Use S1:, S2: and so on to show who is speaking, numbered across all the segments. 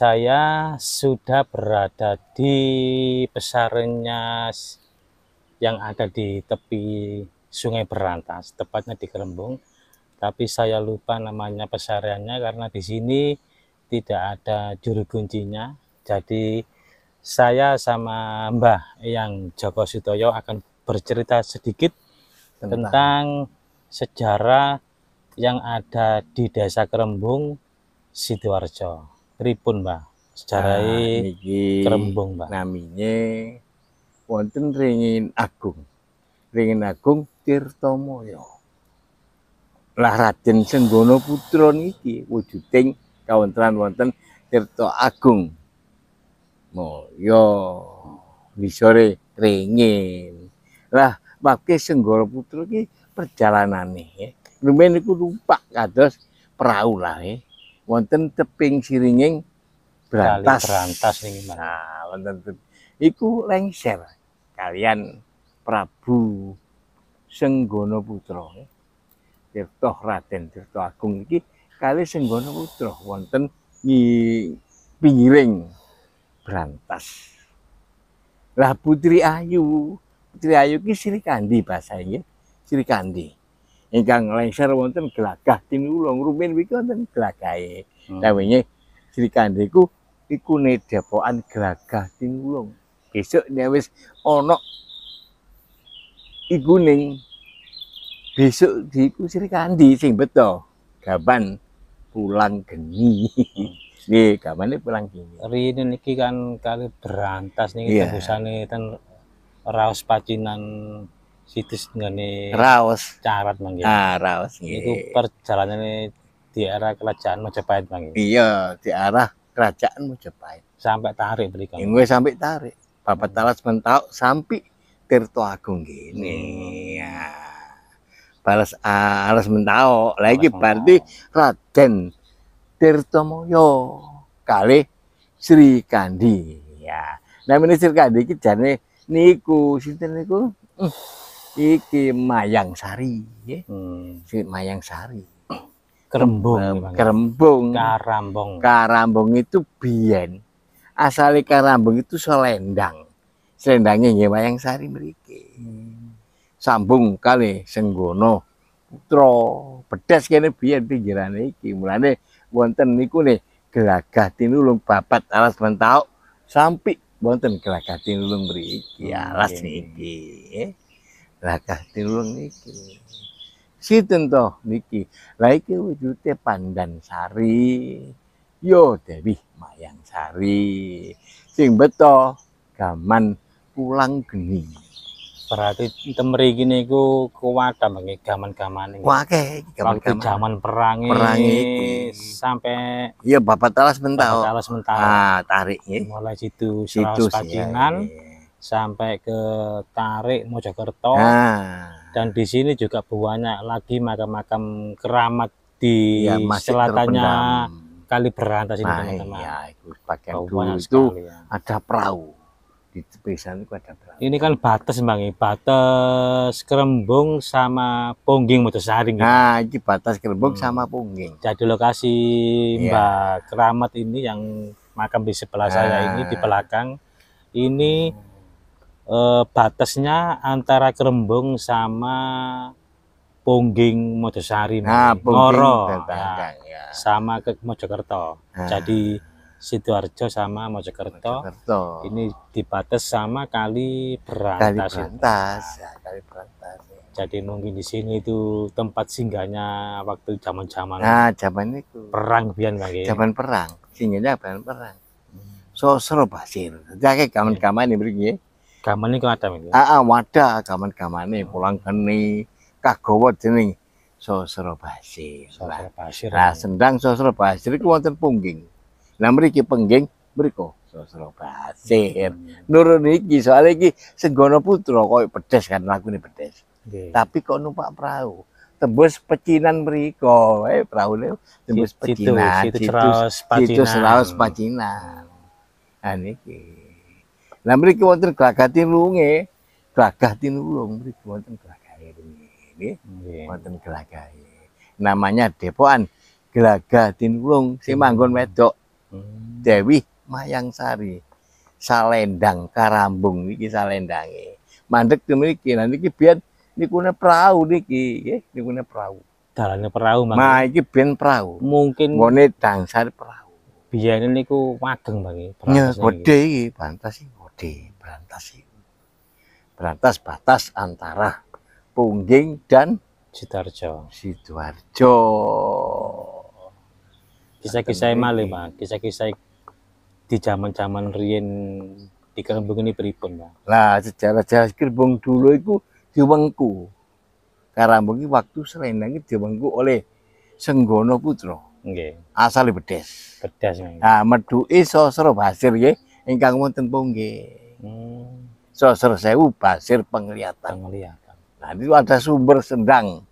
S1: saya sudah berada di pesarnya yang ada di tepi sungai Berantas, tepatnya di Kerembung. Tapi saya lupa namanya pesarannya karena di sini tidak ada juru kuncinya. Jadi saya sama Mbah yang Joko Sutoyo akan bercerita sedikit
S2: tentang, tentang
S1: sejarah yang ada di Desa Kerembung, Sidoarjo. ripun mbah sejarah nah, kerembung mbah namine wonten ringin agung ringin agung
S2: tirtomoyo lah raden senggono putra niki wujuding kawontenan wonten tirto agung moyo misore ringin lah bakke senggoro putra iki perjalanane eh. lumen iku numpak kados perahu lah eh. wonten teping siringing
S1: berantas berantas ini mana? nah wonten
S2: iku lengser kalian prabu senggono Putra, Tirto Raden Tirto Agung iki kali senggono Putra, wonten di pinggiring berantas lah putri ayu putri ayu ki sirikandi Kandi bahasa ini ingkang lengser wonten gelagah tim kula ngrumin iki wonten gelagahe. Lawenye hmm. Sri Kandheku iku ne depokan gelagah tim kula. Besok ne wis ana iku ning besok diiku Sri sing beto gaban pulang geni. Hmm. Nggih, gamane pulang geni.
S1: Rene niki kan kali berantas niki tebusane ten raos pacinan situs ngene raos carat manggil. Ya. ah raos niku perjalanane di arah kerajaan Majapahit manggil. Ya? iya
S2: di arah kerajaan
S1: Majapahit sampai tarik berikan ya, gue sampai
S2: tarik Bapak Talas mentau sampai Tirto Agung gini
S1: hmm. ya
S2: balas alas mentau lagi berarti Raden Tirto Moyo kali Sri Kandi ya nah ini Sri Kandi kita jane niku sinten niku iki mayang sari ya hmm. si mayang sari kerembung kerembung karambong karambong itu biyen asalnya karambong itu selendang selendangnya ya mayang sari mriki sambung kali senggono putra pedas kene biyen pinggirane iki mulane wonten niku nih gelagah tinulung babat alas mentau sampai wonten gelagah tinulung mriki hmm, alas niki ya. lakah tilung iki. Sinten to niki? Lah iki wujute pandan sari. Yo Dewi Mayang Sari. Sing beto gaman pulang geni.
S1: Berarti temri kene iku kuwat mangke gaman-gamane. Kuake gaman-gaman. jaman perang iki. sampai Iya Bapak Talas mentah. Talas mentah. Ah, tarik ya. Mulai situ Situ Pacinan. sampai ke Tarik Mojokerto. Nah. Dan di sini juga banyak lagi makam-makam keramat di ya, selatannya terpendam. Kali Berantas ini nah, teman-teman. ya,
S2: itu bagian oh, dulu itu ya. ada perahu. Di sana itu ada perahu.
S1: Ini kan batas Bang, batas Kerembung sama pungging Mojosari gitu. Nah, ini batas Kerembung hmm. sama pungging Jadi lokasi ya. Mbak Keramat ini yang makam di sebelah nah. saya ini di belakang ini hmm eh, batasnya antara Kerembung sama Pungging Mojosari nah, Ngoro nah, ya. sama ke Mojokerto nah. jadi Sidoarjo sama Mojokerto, Mojokerto. ini dibatas sama kali berantas kali berantas ya, kali berantas ya. jadi mungkin di sini itu tempat singgahnya waktu zaman zaman nah zaman itu perang biar ya. zaman perang singgahnya zaman perang sosro pasir
S2: jadi kaman-kaman ini begini ya.
S1: Gaman iku Adam iku. Heeh, ah,
S2: ah, wadah gaman-gamane hmm. pulang geni kagawa jeneng Sosro Basir. Sosro Basir. Nah, sendang Sosro Basir iku wonten pungging. Lah mriki pengging mriko Sosro Basir. Hmm. Nurun iki soal iki Senggono Putra koyo pedes kan lakune pedes. Nggih. Tapi kok numpak perahu. tembus pecinan mriko eh praune tembus pecinan situ seraus pacinan situ seraus pacinan nah, lah mriki wonten kelakatin lunge, glagatin ulung mriki wonten glagahe nggih. Wonten glagahe. Namanya Depokan Glagatin lunge. si manggon wedok. Hmm. Dewi Mayang Sari. Salendang Karambung niki salendange. Mandek tuh mriki. nanti niki biyen niku perahu niki nggih, niku perahu.
S1: Dalane perahu mana? Nah, iki biyen perahu. Mungkin ngone dangsar perahu. Biyen
S2: niku mageng Bang. Ya, gede
S1: iki pantas iki
S2: diberantas berantas batas antara Pungging
S1: dan Sidoarjo Sidoarjo kisah-kisah malih Pak kisah-kisah di zaman-zaman Rien di Kerembung ini beripun Pak
S2: lah sejarah-sejarah Kerembung dulu itu diwengku Kerembung ini waktu Selendang itu diwengku oleh Senggono Putro Okay. asal Bedes Bedes nah meduke sosro basir ya ingkang wonten punggih. Hmm. sewu pasir penglihatan. Penglihatan. Nah, itu ada sumber sendang.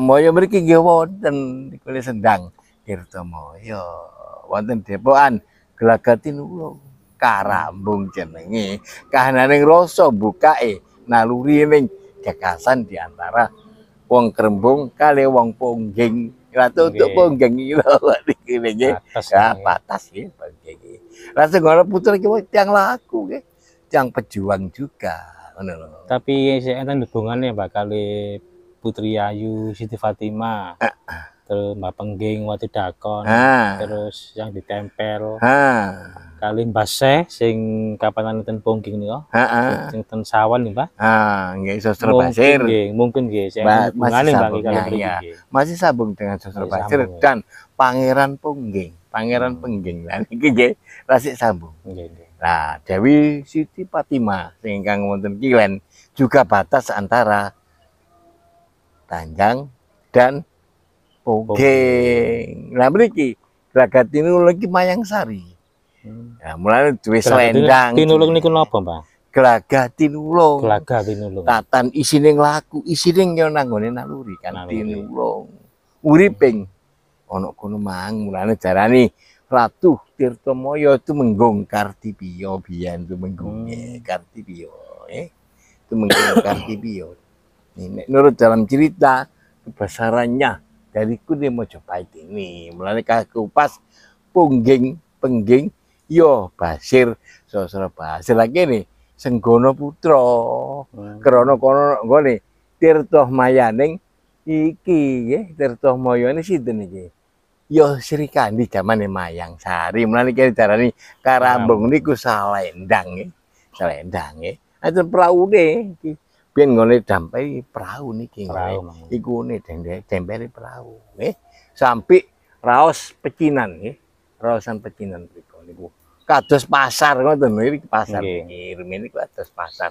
S2: Moyo mriki nggih wonten kulit sendang moyo Wonten Depokan Gelagatin Wulung. Karambung jenenge. neng rasa bukae naluri ning gagasan antara wong Kerembung kali wong pungging. Ratu untuk Pongging lho iki nggih. Patas nggih pungging. Rasa Ngoro Putra kita yang laku ki.
S1: pejuang
S2: juga. Ngono
S1: Tapi sik enten hubungane bakal e Putri Ayu Siti Fatimah. Uh, terus Mbak Pengging waktu Dakon, ha. Ah. terus yang ditempel. Ha. Ah. Kali Mbak Se sing kapanan nonton Pongging nih ah, oh, Sing ten sawan nih, Mbak.
S2: nggak nggih sosro pasir. Nggih, mungkin nggih masih hubungane Mbak kali ya. Masih sambung dengan sosro pasir ya. dan Pangeran pungging Pangeran hmm. Pengging lan iki nggih rasik sambung. Nggih, Nah, Dewi Siti Fatimah sing ingkang wonten kilen juga batas antara Tanjang dan Ogeng. Oh, nah mriki gelagat tinulung iki mayang sari. Hmm. Ya mulane duwe selendang. Tinulung niku napa, Pak? Gelagat tinulung. Gelagat tinulung. Tatan isine nglaku, isine yo nanggone naluri kan tinulung. Uriping ana kono mang mulane nih Ratu Tirtomoyo itu menggong Kartibio biyen itu menggong hmm. Kartibio eh itu eh. menggong Kartibio. Ini menurut dalam cerita kebesarannya dari kuning Mojopahit ini mulai kupas pungging pengging yo basir sosro basir lagi nih senggono putro hmm. krono kono Tirta tirtoh mayaning iki ya tirtoh mayaning sih dini ya Sri Kandi zaman Mayang Sari mulai kayak cara nih karambung hmm. niku salendang ya salendang ya itu perahu deh biyen ngene damperi perahu niki nggih. Iku ne damperi perahu nggih. Eh, Sampai raos pecinan nggih. Eh. Raosan pecinan mriku niku. Kados pasar ngoten niki pasar pinggir niki kados pasar.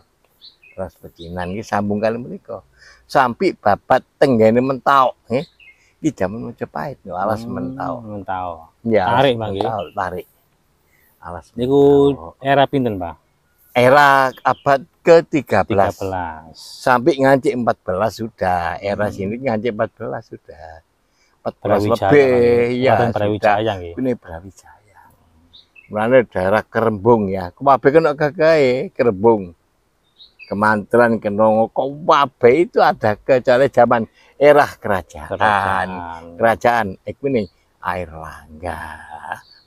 S2: Raos pecinan iki sambung kali mriku. Sampai babat tenggene mentau nggih. Eh. Iki jaman Majapahit lho alas hmm,
S1: mentau, Ya. Tarik Bang ya. Tarik. Alas.
S2: Niku era pinten, Pak? era abad ke-13 sampai ngancik 14 sudah era hmm. sini ngancik 14 sudah 14 Brawijaya, lebih ya iya, ini Brawijaya mana daerah Kerembung ya kabeh kena gagae Kerembung kemantelan kenongo kabeh itu ada kecuali zaman era kerajaan kerajaan, kerajaan. iku
S1: air langga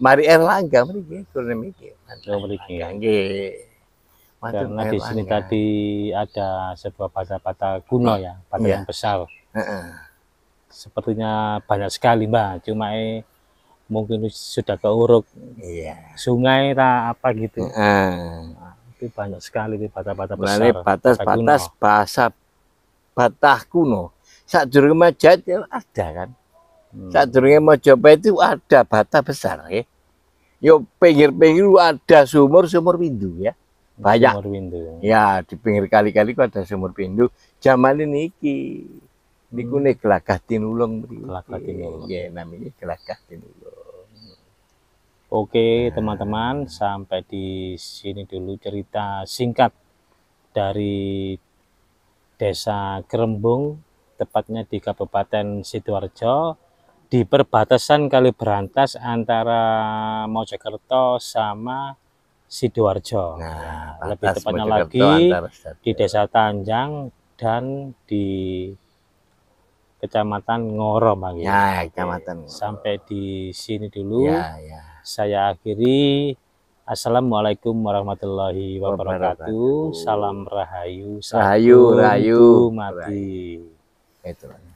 S1: mari air langga mriki kurang mikir mriki nggih karena di sini ya. tadi ada sebuah bata-bata kuno oh, ya, bata ya. yang besar. Uh -uh. Sepertinya banyak sekali mbak, cuma eh, mungkin sudah keuruk iya. sungai tak apa gitu. Uh. itu banyak sekali di bata-bata besar. Mulai batas-batas bahasa
S2: batah kuno. Saat rumah jadi ada kan. Hmm. Saat mau coba itu ada bata besar ya. Yo pinggir-pinggir ada sumur-sumur windu ya banyak sumur pindu. ya di pinggir kali-kali kok ada sumur pindu zaman ini iki di hmm. nih kelakah tinulung kelakah tinulung iya, namanya kelakah tinulung
S1: Oke nah. teman-teman sampai di sini dulu cerita singkat dari desa Kerembung tepatnya di Kabupaten Sidoarjo di perbatasan Kali Berantas antara Mojokerto sama Sidoarjo. Nah, lebih tepatnya lagi di Desa Tanjang dan di Kecamatan Ngoro, Bang. Ya, Kecamatan. Ngoro. Sampai di sini dulu. Ya, ya. Saya akhiri. Assalamualaikum warahmatullahi wabarakatuh. Salam rahayu. rahayu, rahayu, mati. Itu.